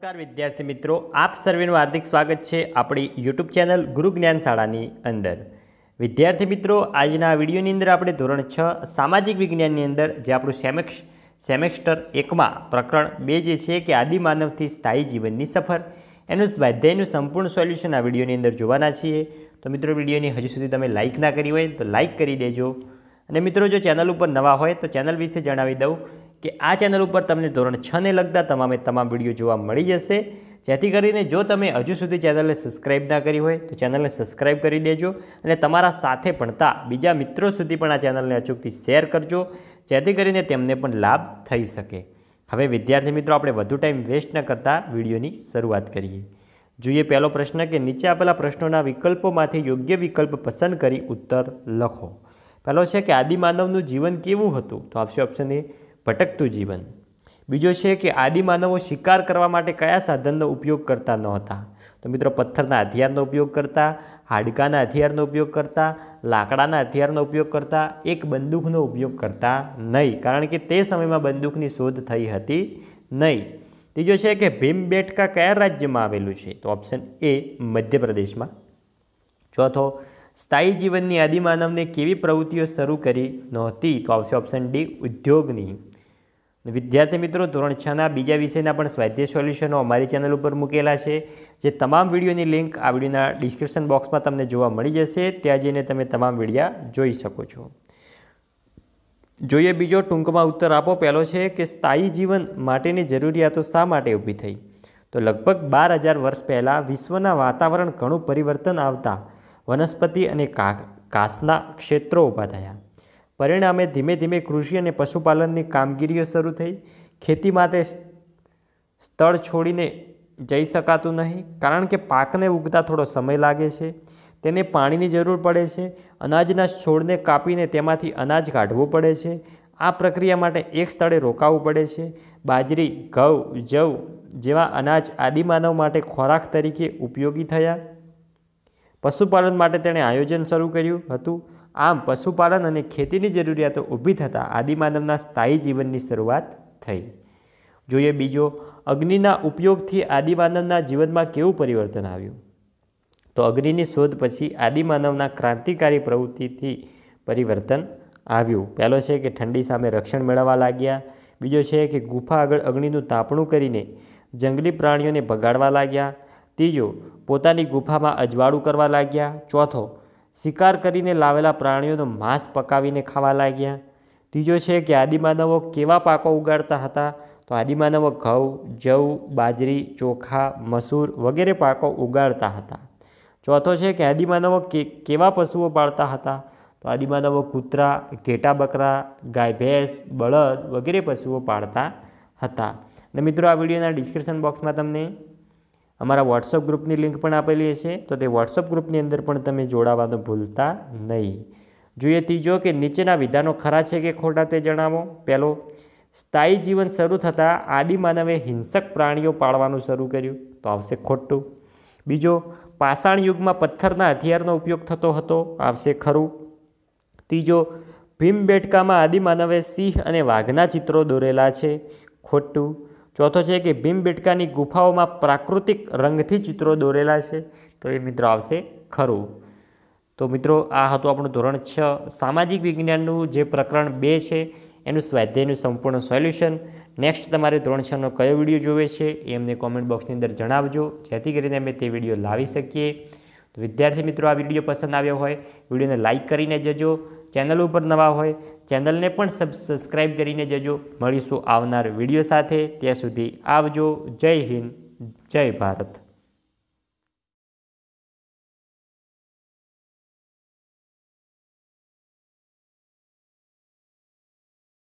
નમસ્કાર વિદ્યાર્થી મિત્રો આપ સર્વેનું હાર્દિક સ્વાગત છે આપણી યુટ્યુબ ચેનલ ગુરુ જ્ઞાન શાળાની અંદર વિદ્યાર્થી મિત્રો આજના વિડીયોની અંદર આપણે ધોરણ છ સામાજિક વિજ્ઞાનની અંદર જે આપણું સેમેક્ષ સેમેસ્ટર એકમાં પ્રકરણ બે જે છે કે આદિમાનવથી સ્થાયી જીવનની સફર એનું સ્વાધ્યાયનું સંપૂર્ણ સોલ્યુશન આ વિડીયોની અંદર જોવાના છીએ તો મિત્રો વિડીયોની હજુ સુધી તમે લાઇક ના કરી હોય તો લાઇક કરી દેજો અને મિત્રો જો ચેનલ ઉપર નવા હોય તો ચેનલ વિશે જણાવી દઉં કે આ ચેનલ ઉપર તમને ધોરણ છને લગતા તમામે તમામ વિડીયો જોવા મળી જશે જેથી કરીને જો તમે હજુ સુધી ચેનલને સબસ્ક્રાઈબ ના કરી હોય તો ચેનલને સબસ્ક્રાઈબ કરી દેજો અને તમારા સાથે ભણતા બીજા મિત્રો સુધી પણ આ ચેનલને અચૂકથી શેર કરજો જેથી કરીને તેમને પણ લાભ થઈ શકે હવે વિદ્યાર્થી મિત્રો આપણે વધુ ટાઈમ વેસ્ટ ન કરતા વિડીયોની શરૂઆત કરીએ જોઈએ પહેલો પ્રશ્ન કે નીચે આપેલા પ્રશ્નોના વિકલ્પોમાંથી યોગ્ય વિકલ્પ પસંદ કરી ઉત્તર લખો પહેલો છે કે આદિમાનવનું જીવન કેવું હતું તો આપશે ઓપ્શન એ ભટકતું જીવન બીજો છે કે આદિમાનવો શિકાર કરવા માટે કયા સાધનનો ઉપયોગ કરતા નહોતા તો મિત્રો પથ્થરના હથિયારનો ઉપયોગ કરતા હાડકાના હથિયારનો ઉપયોગ કરતા લાકડાના હથિયારનો ઉપયોગ કરતા એક બંદૂકનો ઉપયોગ કરતા નહીં કારણ કે તે સમયમાં બંદૂકની શોધ થઈ હતી નહીં ત્રીજો છે કે ભીમબેટકા કયા રાજ્યમાં આવેલું છે તો ઓપ્શન એ મધ્યપ્રદેશમાં ચોથો સ્થાયી જીવનની આદિમાનવને કેવી પ્રવૃત્તિઓ શરૂ કરી નહોતી તો આવશે ઓપ્શન ડી ઉદ્યોગની વિદ્યાર્થી મિત્રો ધોરણ છના બીજા વિષયના પણ સ્વાધ્યાય સોલ્યુશનો અમારી ચેનલ ઉપર મૂકેલા છે જે તમામ વિડીયોની લિંક આ વિડીયોના ડિસ્ક્રિપ્શન બોક્સમાં તમને જોવા મળી જશે ત્યાં જઈને તમે તમામ વિડીયા જોઈ શકો છો જોઈએ બીજો ટૂંકમાં ઉત્તર આપો પહેલો છે કે સ્થાયી જીવન માટેની જરૂરિયાતો શા માટે ઊભી થઈ તો લગભગ બાર હજાર વર્ષ પહેલાં વિશ્વના વાતાવરણ ઘણું પરિવર્તન આવતા વનસ્પતિ અને કાસના ક્ષેત્રો ઊભા થયા પરિણામે ધીમે ધીમે કૃષિ અને પશુપાલનની કામગીરીઓ શરૂ થઈ ખેતી માટે સ્થળ છોડીને જઈ શકાતું નહીં કારણ કે પાકને ઉગતા થોડો સમય લાગે છે તેને પાણીની જરૂર પડે છે અનાજના છોડને કાપીને તેમાંથી અનાજ કાઢવું પડે છે આ પ્રક્રિયા માટે એક સ્થળે રોકાવું પડે છે બાજરી ઘઉં જવ જેવા અનાજ આદિમાનવ માટે ખોરાક તરીકે ઉપયોગી થયા પશુપાલન માટે તેણે આયોજન શરૂ કર્યું હતું આમ પશુપાલન અને ખેતીની જરૂરિયાતો ઊભી થતાં આદિમાનવના સ્થાયી જીવનની શરૂઆત થઈ જોઈએ બીજો અગ્નિના ઉપયોગથી આદિમાનવના જીવનમાં કેવું પરિવર્તન આવ્યું તો અગ્નિની શોધ પછી આદિમાનવના ક્રાંતિકારી પ્રવૃત્તિથી પરિવર્તન આવ્યું પહેલો છે કે ઠંડી સામે રક્ષણ મેળવવા લાગ્યા બીજો છે કે ગુફા આગળ અગ્નિનું તાપણું કરીને જંગલી પ્રાણીઓને ભગાડવા લાગ્યા ત્રીજો પોતાની ગુફામાં અજવાળું કરવા લાગ્યા ચોથો શિકાર કરીને લાવેલા પ્રાણીઓનું માંસ પકાવીને ખાવા લાગ્યા ત્રીજો છે કે આદિમાનવો કેવા પાકો ઉગાડતા હતા તો આદિમાનવો ઘઉં જવ બાજરી ચોખા મસૂર વગેરે પાકો ઉગાડતા હતા ચોથો છે કે આદિમાનવો કેવા પશુઓ પાળતા હતા તો આદિમાનવો કૂતરા ઘેટા બકરા ગાય ભેંસ બળદ વગેરે પશુઓ પાળતા હતા અને મિત્રો આ વિડીયોના ડિસ્ક્રિપ્શન બોક્સમાં તમને અમારા વોટ્સઅપ ગ્રુપની લિંક પણ આપેલી છે તો તે વોટ્સઅપ ગ્રુપની અંદર પણ તમે જોડાવાનું ભૂલતા નહીં જોઈએ ત્રીજો કે નીચેના વિધાનો ખરા છે કે ખોટા તે જણાવો પહેલો સ્થાયી જીવન શરૂ થતાં આદિમાનવે હિંસક પ્રાણીઓ પાળવાનું શરૂ કર્યું તો આવશે ખોટું બીજો પાષાણ યુગમાં પથ્થરના હથિયારનો ઉપયોગ થતો હતો આવશે ખરું ત્રીજો ભીમ બેટકામાં આદિમાનવે સિંહ અને વાઘના ચિત્રો દોરેલા છે ખોટું ચોથો છે કે ભીમ બેટકાની ગુફાઓમાં પ્રાકૃતિક રંગથી ચિત્રો દોરેલા છે તો એ મિત્રો આવશે ખરું તો મિત્રો આ હતું આપણું ધોરણ છ સામાજિક વિજ્ઞાનનું જે પ્રકરણ બે છે એનું સ્વાધ્યાયનું સંપૂર્ણ સોલ્યુશન નેક્સ્ટ તમારે ધોરણ છનો કયો વિડીયો જોવે છે એ અમને કોમેન્ટ બોક્સની અંદર જણાવજો જેથી કરીને અમે તે વિડીયો લાવી શકીએ વિદ્યાર્થી મિત્રો આ વિડીયો પસંદ આવ્યો હોય વિડીયોને લાઇક કરીને જજો ચેનલ ઉપર નવા હોય ચેનલને પણ સબસ્ક્રાઈબ કરીને જજો મળીશું આવનાર વિડીયો સાથે ત્યાં સુધી આવજો જય હિન્દ જય ભારત